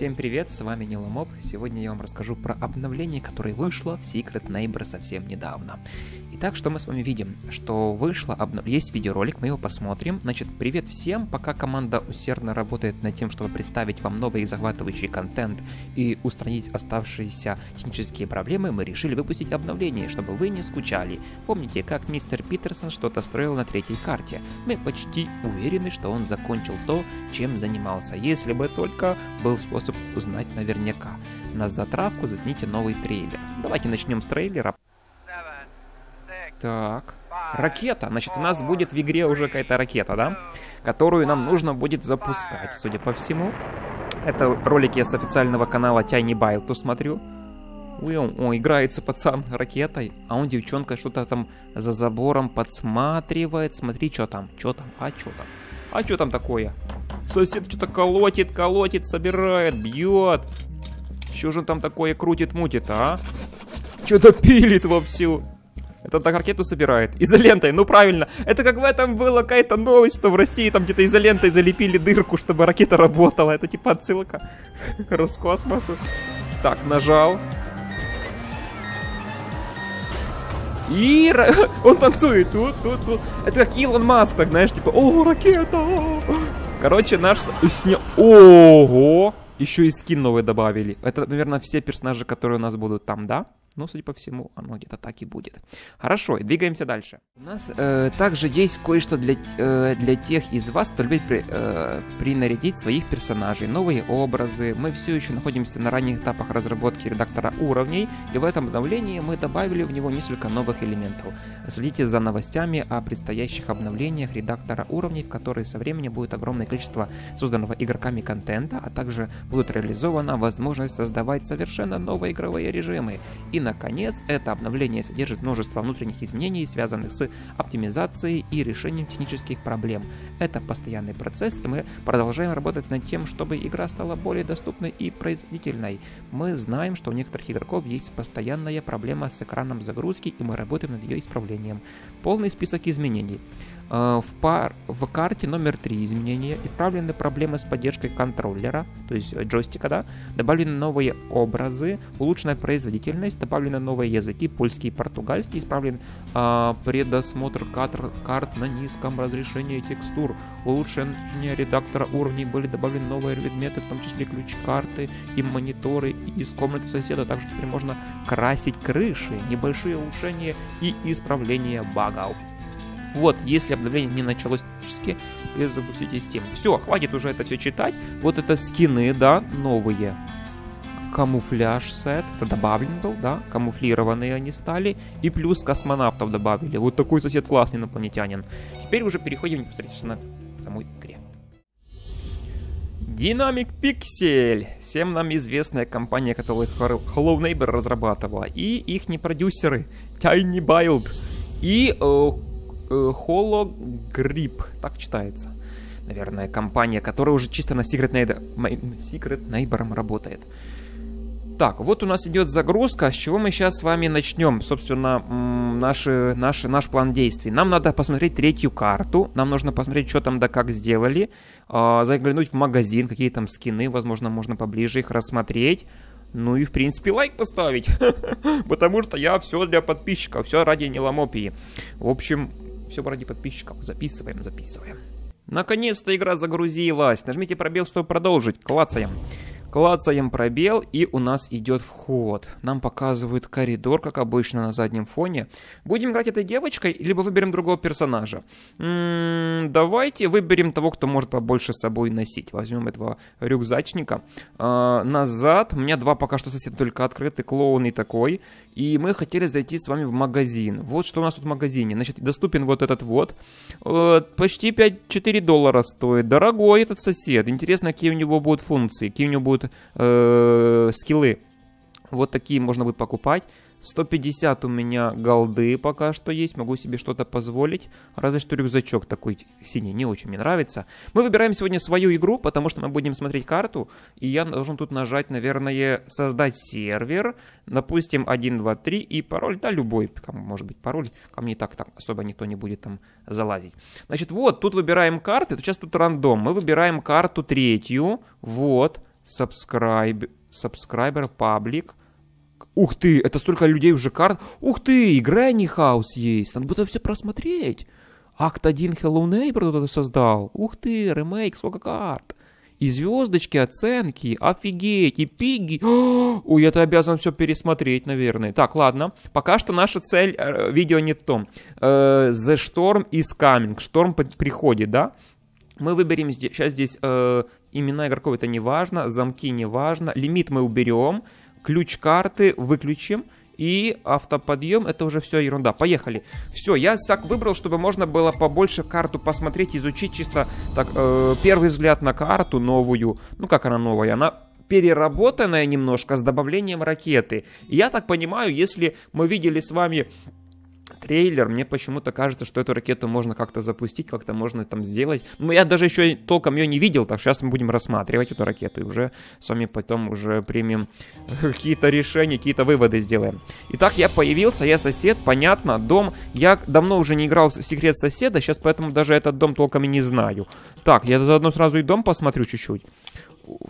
Всем привет, с вами Нила Сегодня я вам расскажу про обновление, которое вышло в Secret Neighbor совсем недавно. Итак, что мы с вами видим? Что вышло, обнов... есть видеоролик, мы его посмотрим. Значит, привет всем, пока команда усердно работает над тем, чтобы представить вам новый и захватывающий контент и устранить оставшиеся технические проблемы, мы решили выпустить обновление, чтобы вы не скучали. Помните, как мистер Питерсон что-то строил на третьей карте? Мы почти уверены, что он закончил то, чем занимался, если бы только был способ способ узнать наверняка. На затравку зацените новый трейлер. Давайте начнем с трейлера. Так. Ракета. Значит, у нас будет в игре уже какая-то ракета, да? Которую нам нужно будет запускать, судя по всему. Это ролики с официального канала Тайни То смотрю. Ой, он, он играется пацан ракетой, а он девчонка что-то там за забором подсматривает. Смотри, что там, что там, а что там. А что там такое? Сосед что-то колотит, колотит, собирает, бьет. Что же он там такое крутит-мутит, а? Что-то пилит вовсю. Это так ракету собирает. Изолентой, ну правильно. Это как в этом была какая-то новость, что в России там где-то изолентой залепили дырку, чтобы ракета работала. Это типа отсылка Роскосмосу. Так, нажал. И он танцует тут, тут, тут. Это как Илон Маск, так, знаешь, типа, о, ракета! Короче, наш сне... Ого! Еще и скин новый добавили. Это, наверное, все персонажи, которые у нас будут там, да? но, судя по всему, оно где-то так и будет. Хорошо, и двигаемся дальше. У нас э, также есть кое-что для, э, для тех из вас, кто любит при, э, принарядить своих персонажей, новые образы. Мы все еще находимся на ранних этапах разработки редактора уровней, и в этом обновлении мы добавили в него несколько новых элементов. Следите за новостями о предстоящих обновлениях редактора уровней, в которые со временем будет огромное количество созданного игроками контента, а также будут реализована возможность создавать совершенно новые игровые режимы и на наконец, это обновление содержит множество внутренних изменений, связанных с оптимизацией и решением технических проблем. Это постоянный процесс, и мы продолжаем работать над тем, чтобы игра стала более доступной и производительной. Мы знаем, что у некоторых игроков есть постоянная проблема с экраном загрузки, и мы работаем над ее исправлением. Полный список изменений. Э, в, пар... в карте номер 3 изменения исправлены проблемы с поддержкой контроллера, то есть э, джойстика, да, добавлены новые образы, улучшена производительность, добавлены новые языки, польский и португальский, исправлен э, предосмотр кадр, карт на низком разрешении текстур, улучшен редактора уровней, были добавлены новые предметы, в том числе ключ-карты и мониторы из комнаты соседа, также теперь можно красить крыши, небольшие улучшения и исправление багов. Вот, если обновление не началось технически, перезапустите Steam. Все, хватит уже это все читать. Вот это скины, да, новые камуфляж сет, это добавлен был, да, камуфлированные они стали, и плюс космонавтов добавили. Вот такой сосед классный инопланетянин. Теперь уже переходим непосредственно к самой игре. Dynamic Pixel, всем нам известная компания, которую Hello Neighbor разрабатывала, и их не продюсеры Tiny Build и э, э, Hologrip, так читается наверное, компания, которая уже чисто на Secret, Neighbor, Secret Neighbor работает так, вот у нас идет загрузка, с чего мы сейчас с вами начнем, собственно, наши, наши, наш план действий. Нам надо посмотреть третью карту, нам нужно посмотреть, что там да как сделали, а, заглянуть в магазин, какие там скины, возможно, можно поближе их рассмотреть. Ну и, в принципе, лайк поставить, потому что я все для подписчиков, все ради неломопии. В общем, все ради подписчиков. Записываем, записываем. Наконец-то игра загрузилась. Нажмите пробел, чтобы продолжить. Клацаем. Клацаем пробел, и у нас идет вход. Нам показывают коридор, как обычно, на заднем фоне. Будем играть этой девочкой, либо выберем другого персонажа. М-м, давайте выберем того, кто может побольше с собой носить. Возьмем этого рюкзачника. А, назад. У меня два пока что соседа только открыты, клоун и такой. И мы хотели зайти с вами в магазин. Вот что у нас тут в магазине. Значит, доступен вот этот вот. Э, почти 5-4 доллара стоит. Дорогой этот сосед. Интересно, какие у него будут функции, какие у него будут будут э, скиллы. Вот такие можно будет покупать. 150 у меня голды пока что есть, могу себе что-то позволить. Разве что рюкзачок такой синий не очень мне нравится. Мы выбираем сегодня свою игру, потому что мы будем смотреть карту. И я должен тут нажать, наверное, создать сервер. Допустим, 1, 2, 3 и пароль, да, любой, может быть, пароль. Ко мне так так особо никто не будет там залазить. Значит, вот, тут выбираем карты. Сейчас тут рандом. Мы выбираем карту третью. Вот subscribe, subscriber public. Ух ты, это столько людей уже карт. Ух ты, Грэнни Хаус есть. Надо будет все просмотреть. Акт 1 Hello Neighbor кто-то создал. Ух ты, ремейк, сколько карт. И звездочки, оценки, офигеть, и пиги. Ой, это обязан все пересмотреть, наверное. Так, ладно. Пока что наша цель э, видео не в том. Э, The Storm is coming. Шторм приходит, да? Мы выберем здесь, сейчас э, здесь имена игроков это не важно, замки не важно, лимит мы уберем, ключ карты выключим, и автоподъем, это уже все ерунда. Поехали. Все, я так выбрал, чтобы можно было побольше карту посмотреть, изучить чисто так, э, первый взгляд на карту новую. Ну как она новая? Она переработанная немножко с добавлением ракеты. я так понимаю, если мы видели с вами трейлер, мне почему-то кажется, что эту ракету можно как-то запустить, как-то можно там сделать. Ну я даже еще толком ее не видел, так сейчас мы будем рассматривать эту ракету и уже с вами потом уже примем какие-то решения, какие-то выводы сделаем. Итак, я появился, я сосед, понятно, дом. Я давно уже не играл в секрет соседа, сейчас поэтому даже этот дом толком и не знаю. Так, я заодно сразу и дом посмотрю чуть-чуть.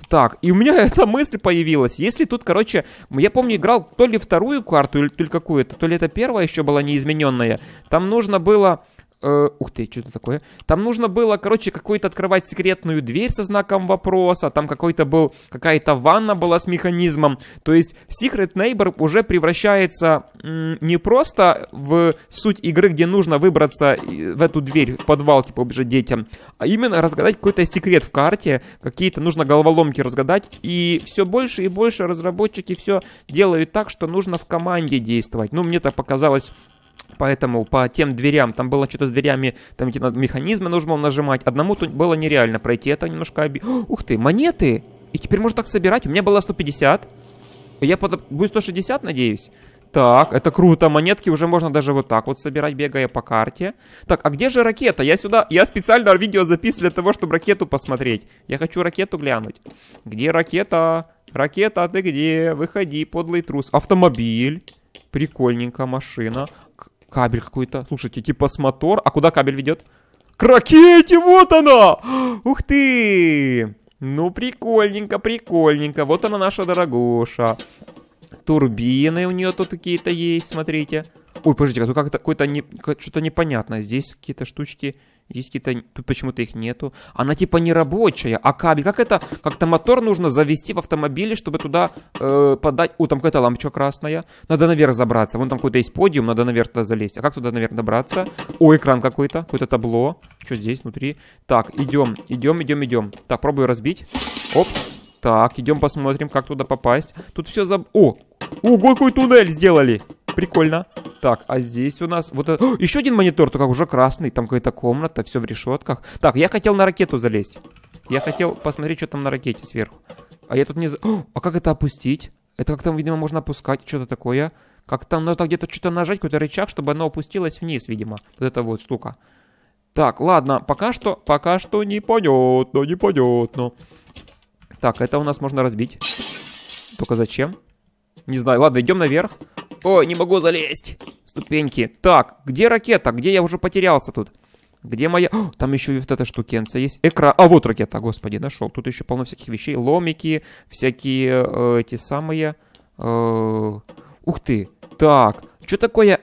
Так, и у меня эта мысль появилась. Если тут, короче, я помню, играл то ли вторую карту, то ли какую-то, то ли это первая еще была неизмененная. Там нужно было Э, ух ты, что это такое? Там нужно было, короче, какую-то открывать секретную дверь со знаком вопроса. Там какой-то был, какая-то ванна была с механизмом. То есть Secret Neighbor уже превращается не просто в суть игры, где нужно выбраться в эту дверь, в подвал, типа, убежать детям, а именно разгадать какой-то секрет в карте, какие-то нужно головоломки разгадать. И все больше и больше разработчики все делают так, что нужно в команде действовать. Ну, мне так показалось поэтому по тем дверям, там было что-то с дверями, там эти механизмы нужно было нажимать, одному тут было нереально пройти, это немножко оби... ух ты, монеты! И теперь можно так собирать, у меня было 150, я под... будет 160, надеюсь. Так, это круто, монетки уже можно даже вот так вот собирать, бегая по карте. Так, а где же ракета? Я сюда, я специально видео записываю для того, чтобы ракету посмотреть. Я хочу ракету глянуть. Где ракета? Ракета, ты где? Выходи, подлый трус. Автомобиль. Прикольненько, машина. Кабель какой-то. Слушайте, типа с мотор. А куда кабель ведет? К ракете, вот она! Ух ты! Ну, прикольненько, прикольненько. Вот она наша дорогуша. Турбины у нее тут какие-то есть, смотрите. Ой, подождите, а тут как-то какое-то не, что-то непонятное. Здесь какие-то штучки есть какие-то... Тут почему-то их нету. Она типа не рабочая, а кабель. Как это... Как-то мотор нужно завести в автомобиле, чтобы туда э, подать... О, там какая-то лампочка красная. Надо наверх забраться. Вон там какой-то есть подиум, надо наверх туда залезть. А как туда наверх добраться? О, экран какой-то. Какое-то табло. Что здесь внутри? Так, идем, идем, идем, идем. Так, пробую разбить. Оп. Так, идем посмотрим, как туда попасть. Тут все за... О! Ого, какой туннель сделали! Прикольно. Так, а здесь у нас вот это... О, еще один монитор, только уже красный. Там какая-то комната, все в решетках. Так, я хотел на ракету залезть. Я хотел посмотреть, что там на ракете сверху. А я тут не... О, а как это опустить? Это как там, видимо, можно опускать, что-то такое. Как там нужно где-то что-то нажать, какой-то рычаг, чтобы оно опустилось вниз, видимо. Вот эта вот штука. Так, ладно, пока что, пока что непонятно, непонятно. Так, это у нас можно разбить. Только зачем? Не знаю. Ладно, идем наверх. Ой, не могу залезть. Ступеньки. Так, где ракета? Где я уже потерялся тут? Где моя... О, там еще вот эта штукенца есть. Экран. А, вот ракета, господи, нашел. Тут еще полно всяких вещей. Ломики, всякие э, эти самые... Э, ух ты. Так, что такое...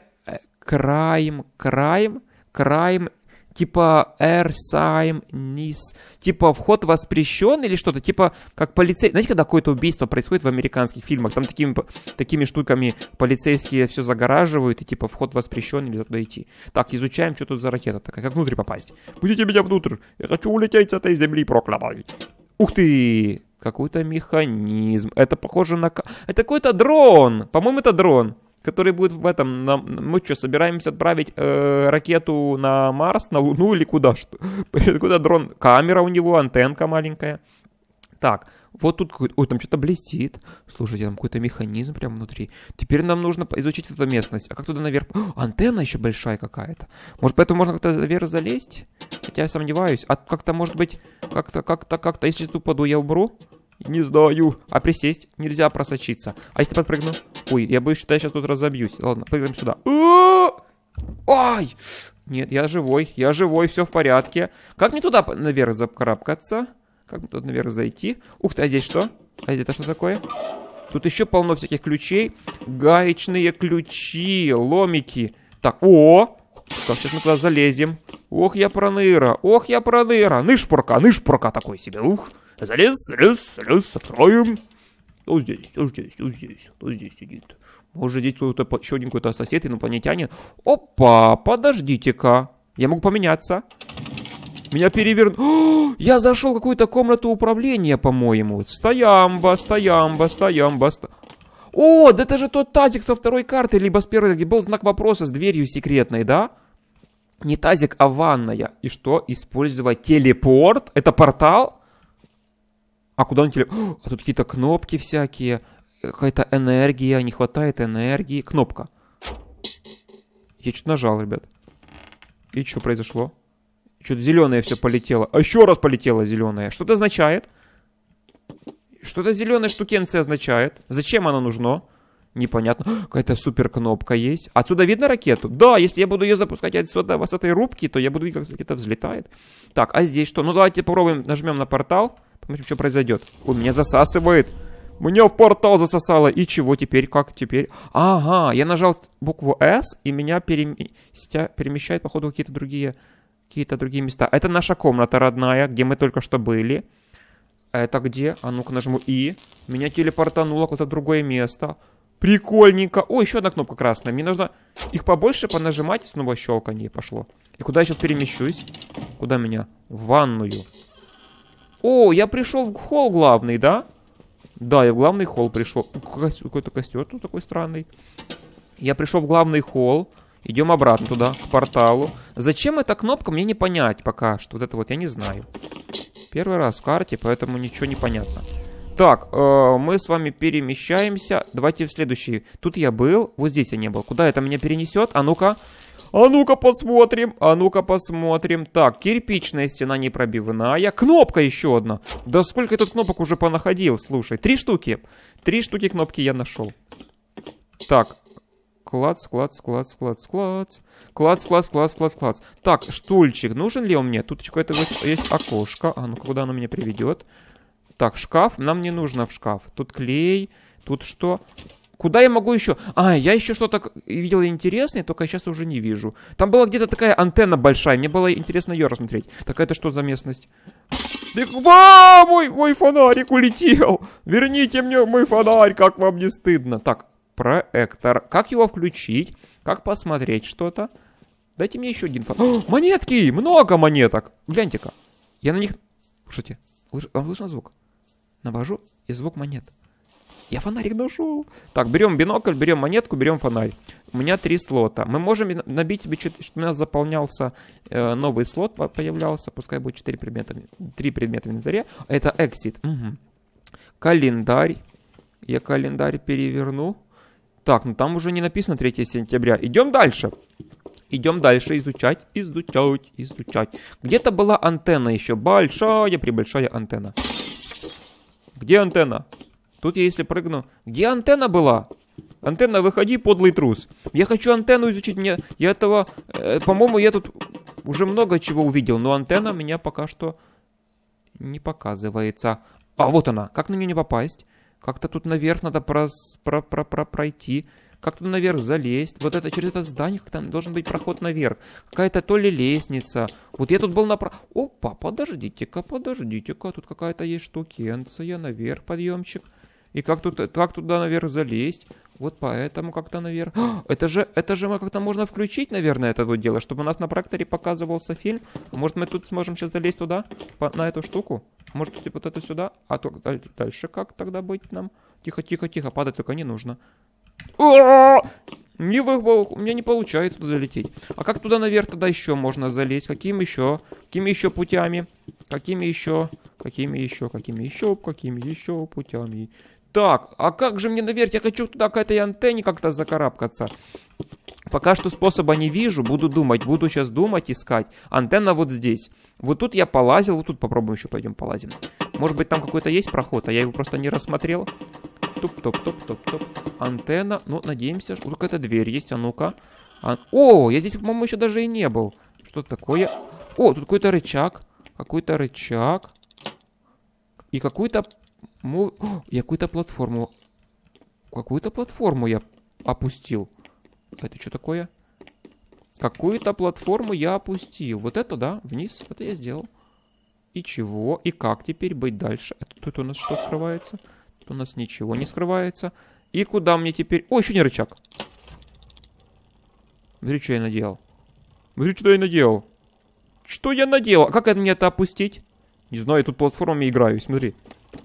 Крайм, крайм, крайм типа Эрсайм Нис, типа вход воспрещен или что-то, типа как полицей. Знаете, когда какое-то убийство происходит в американских фильмах, там такими, такими штуками полицейские все загораживают и типа вход воспрещен, или туда идти. Так, изучаем, что тут за ракета такая, как внутрь попасть. Будете меня внутрь, я хочу улететь с этой земли проклятой. Ух ты! Какой-то механизм. Это похоже на... Это какой-то дрон! По-моему, это дрон который будет в этом... На, мы что, собираемся отправить э, ракету на Марс, на Луну или куда что? куда дрон? Камера у него, антенка маленькая. Так, вот тут ой, там что-то блестит. Слушайте, там какой-то механизм прямо внутри. Теперь нам нужно изучить эту местность. А как туда наверх? О, антенна еще большая какая-то. Может, поэтому можно как-то наверх залезть? Хотя я сомневаюсь. А как-то, может быть, как-то, как-то, как-то, если тупо я умру, не знаю. А присесть? Нельзя просочиться. А если подпрыгну? Ой, я боюсь, что я сейчас тут разобьюсь. Ладно, прыгаем сюда. Ай! Нет, я живой, я живой, все в порядке. Как мне туда наверх закарабкаться? Как мне тут наверх зайти? Ух ты, а здесь что? А это что такое? Тут еще полно всяких ключей. Гаечные ключи, ломики. Так, о! Так, сейчас мы туда залезем. Ох, я проныра, ох, я проныра. Нышпорка, нышпорка такой себе, ух. Залез, залез, залез, откроем. Кто здесь, кто здесь, кто здесь, кто здесь сидит? Может, здесь кто-то, еще один какой-то сосед, инопланетянин. Опа, подождите-ка. Я могу поменяться. Меня перевернут. Я зашел в какую-то комнату управления, по-моему. Стоямба, стоямба, стоямба, ста... О, да это же тот тазик со второй карты, либо с первой, где был знак вопроса с дверью секретной, да? Не тазик, а ванная. И что? Использовать телепорт? Это портал? А куда он теле... А тут какие-то кнопки всякие, какая-то энергия, не хватает энергии. Кнопка. Я что-то нажал, ребят. И что произошло? Что-то зеленое все полетело. А еще раз полетело зеленое. Что это означает? Что это зеленая штукенция означает? Зачем она нужна? Непонятно. Какая-то супер кнопка есть. Отсюда видно ракету? Да, если я буду ее запускать отсюда, с этой рубки, то я буду видеть, как ракета взлетает. Так, а здесь что? Ну давайте попробуем, нажмем на портал. Посмотрим, что произойдет. У меня засасывает. Мне в портал засосало. И чего теперь? Как теперь? Ага, я нажал букву S, и меня переместя... перемещает, походу, какие-то другие... Какие-то другие места. Это наша комната родная, где мы только что были. Это где? А ну-ка нажму И. Меня телепортануло куда-то другое место. Прикольненько. О, еще одна кнопка красная. Мне нужно их побольше понажимать. Снова щелканье пошло. И куда я сейчас перемещусь? Куда меня? В ванную. О, я пришел в холл главный, да? Да, я в главный холл пришел. Какой-то костер тут такой странный. Я пришел в главный холл. Идем обратно туда, к порталу. Зачем эта кнопка, мне не понять пока что. Вот это вот я не знаю. Первый раз в карте, поэтому ничего не понятно. Так, э, мы с вами перемещаемся. Давайте в следующий. Тут я был, вот здесь я не был. Куда это меня перенесет? А ну-ка. А ну-ка посмотрим, а ну-ка посмотрим. Так, кирпичная стена непробивная. Кнопка еще одна. Да сколько этот кнопок уже понаходил, слушай. Три штуки. Три штуки кнопки я нашел. Так. Клац, клац, клац, клац, клац. Клац, клац, клац, клац, клац. Так, штульчик. Нужен ли он мне? Тут какое-то есть окошко. А ну куда оно меня приведет? Так, шкаф. Нам не нужно в шкаф. Тут клей. Тут что? Куда я могу еще? А, я еще что-то видел интересное, только сейчас уже не вижу. Там была где-то такая антенна большая, мне было интересно ее рассмотреть. Так это что за местность? Ва, мой, мой фонарик улетел! Верните мне мой фонарь, как вам не стыдно. Так, проектор. Как его включить? Как посмотреть что-то? Дайте мне еще один фонарь. монетки! Много монеток! Гляньте-ка. Я на них... Слушайте, вам слышно звук? Навожу, и звук монет. Я фонарик нашел. Так, берем бинокль, берем монетку, берем фонарь. У меня три слота. Мы можем набить себе, что у нас заполнялся э, новый слот, появлялся. Пускай будет четыре предмета, три предмета в инвентаре. Это эксит. Угу. Календарь. Я календарь переверну. Так, ну там уже не написано 3 сентября. Идем дальше. Идем дальше изучать, изучать, изучать. Где-то была антенна еще. Большая, пребольшая антенна. Где антенна? Тут я если прыгну... Где антенна была? Антенна, выходи, подлый трус. Я хочу антенну изучить. Мне... Я этого... Э, По-моему, я тут уже много чего увидел, но антенна меня пока что не показывается. А, вот она. Как на нее не попасть? Как-то тут наверх надо прос... про -про -про пройти. Как то наверх залезть? Вот это через это здание там должен быть проход наверх. Какая-то то ли лестница. Вот я тут был направо... Опа, подождите-ка, подождите-ка. Тут какая-то есть штукенция. Наверх подъемчик. И как тут, как туда наверх залезть? Вот поэтому как-то наверх... О, а, это же, это же мы как-то можно включить, наверное, это вот дело, чтобы у нас на проекторе показывался фильм. Может, мы тут сможем сейчас залезть туда, по, на эту штуку? Может, типа вот это сюда? А то, дальше как тогда быть нам? Тихо, тихо, тихо, падать только не нужно. А, не выбыл, у меня не получается туда лететь. А как туда наверх тогда еще можно залезть? Каким еще? Какими еще путями? Какими еще? Какими еще? Какими еще? Какими еще путями? Так, а как же мне наверх? Я хочу туда к этой антенне как-то закарабкаться. Пока что способа не вижу, буду думать, буду сейчас думать, искать. Антенна вот здесь. Вот тут я полазил, вот тут попробуем еще пойдем полазим. Может быть там какой-то есть проход, а я его просто не рассмотрел. Топ, топ топ топ топ Антенна, ну, надеемся, что... Вот какая-то дверь есть, а ну-ка. А... О, я здесь, по-моему, еще даже и не был. Что такое? О, тут какой-то рычаг. Какой-то рычаг. И какой то мов... О, я какую-то платформу... Какую-то платформу я опустил. Это что такое? Какую-то платформу я опустил. Вот это, да, вниз. Это я сделал. И чего? И как теперь быть дальше? Это тут у нас что скрывается? Тут у нас ничего не скрывается. И куда мне теперь... О, еще не рычаг. Смотри, что я наделал. Смотри, что я наделал. Что я наделал? А как это мне это опустить? Не знаю, я тут платформами играю, смотри.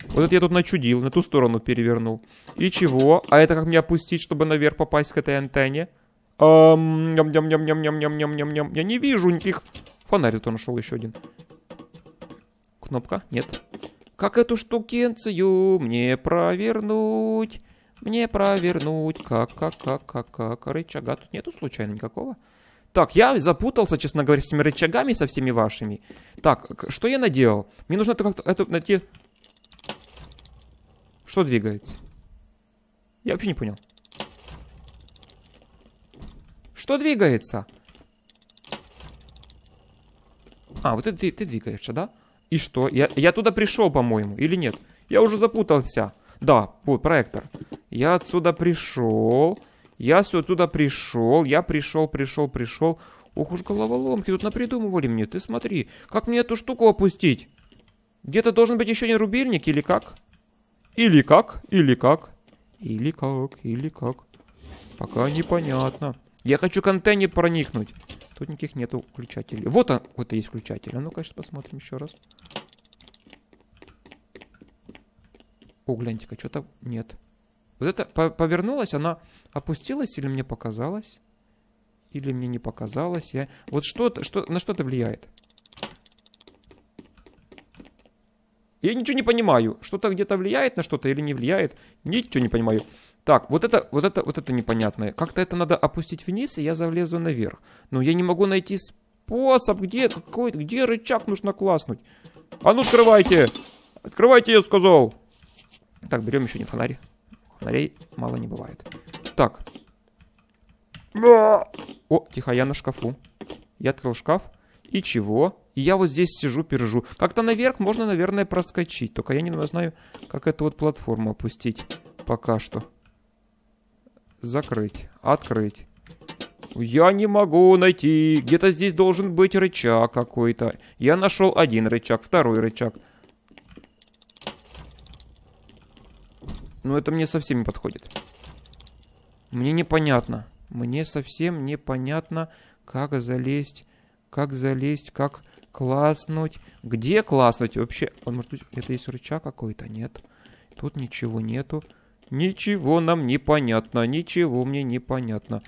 Вот это я тут начудил, на ту сторону перевернул. И чего? А это как мне опустить, чтобы наверх попасть к этой антенне? ням ням ням ням ням ням ням ням ням Я не вижу никаких... Фонарь тут нашел еще один. Кнопка? Нет. Как эту штукенцию мне провернуть? Мне провернуть. Как, как, как, как, как? Рычага тут нету случайно никакого? Так, я запутался, честно говоря, с этими рычагами, со всеми вашими. Так, что я наделал? Мне нужно это как-то найти что двигается? Я вообще не понял. Что двигается? А, вот это ты, ты двигаешься, да? И что? Я, я туда пришел, по-моему, или нет? Я уже запутался. Да, вот, проектор. Я отсюда пришел. Я туда пришел. Я пришел, пришел, пришел. Ох уж головоломки тут напридумывали мне. Ты смотри, как мне эту штуку опустить? Где-то должен быть еще не рубильник или как? Или как, или как, или как, или как. Пока непонятно. Я хочу к антенне проникнуть. Тут никаких нету включателей. Вот он, вот есть включатель. А ну конечно, посмотрим еще раз. О, гляньте-ка, что-то нет. Вот это по повернулась, она опустилась или мне показалось? Или мне не показалось? Я... Вот что, то что, на что то влияет? Я ничего не понимаю, что-то где-то влияет на что-то или не влияет, ничего не понимаю. Так, вот это, вот это, вот это непонятное. Как-то это надо опустить вниз, и я залезу наверх. Но я не могу найти способ, где какой, где рычаг нужно класснуть. А ну открывайте! Открывайте, я сказал! Так, берем еще не фонарь. Фонарей мало не бывает. Так. О, тихо, я на шкафу. Я открыл шкаф. И чего? И я вот здесь сижу, пережу. Как-то наверх можно, наверное, проскочить. Только я не знаю, как эту вот платформу опустить пока что. Закрыть. Открыть. Я не могу найти. Где-то здесь должен быть рычаг какой-то. Я нашел один рычаг, второй рычаг. Но это мне совсем не подходит. Мне непонятно. Мне совсем непонятно, как залезть, как залезть, как Класснуть. Где класснуть вообще? Он, может быть, это есть рычаг какой-то? Нет. Тут ничего нету. Ничего нам не понятно. Ничего мне не понятно.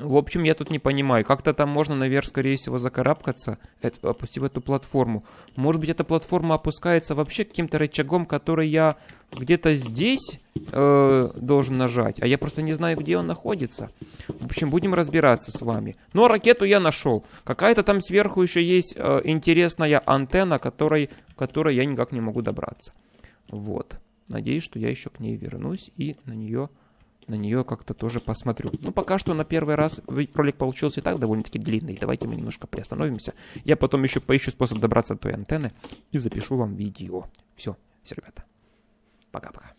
В общем, я тут не понимаю. Как-то там можно наверное, скорее всего, закарабкаться, опустив эту платформу. Может быть, эта платформа опускается вообще каким-то рычагом, который я где-то здесь э, должен нажать. А я просто не знаю, где он находится. В общем, будем разбираться с вами. Но ну, а ракету я нашел. Какая-то там сверху еще есть э, интересная антенна, которой, которой я никак не могу добраться. Вот. Надеюсь, что я еще к ней вернусь и на нее на нее как-то тоже посмотрю. ну пока что на первый раз ролик получился и так довольно-таки длинный. Давайте мы немножко приостановимся. Я потом еще поищу способ добраться до той антенны и запишу вам видео. Все, все, ребята. Пока-пока.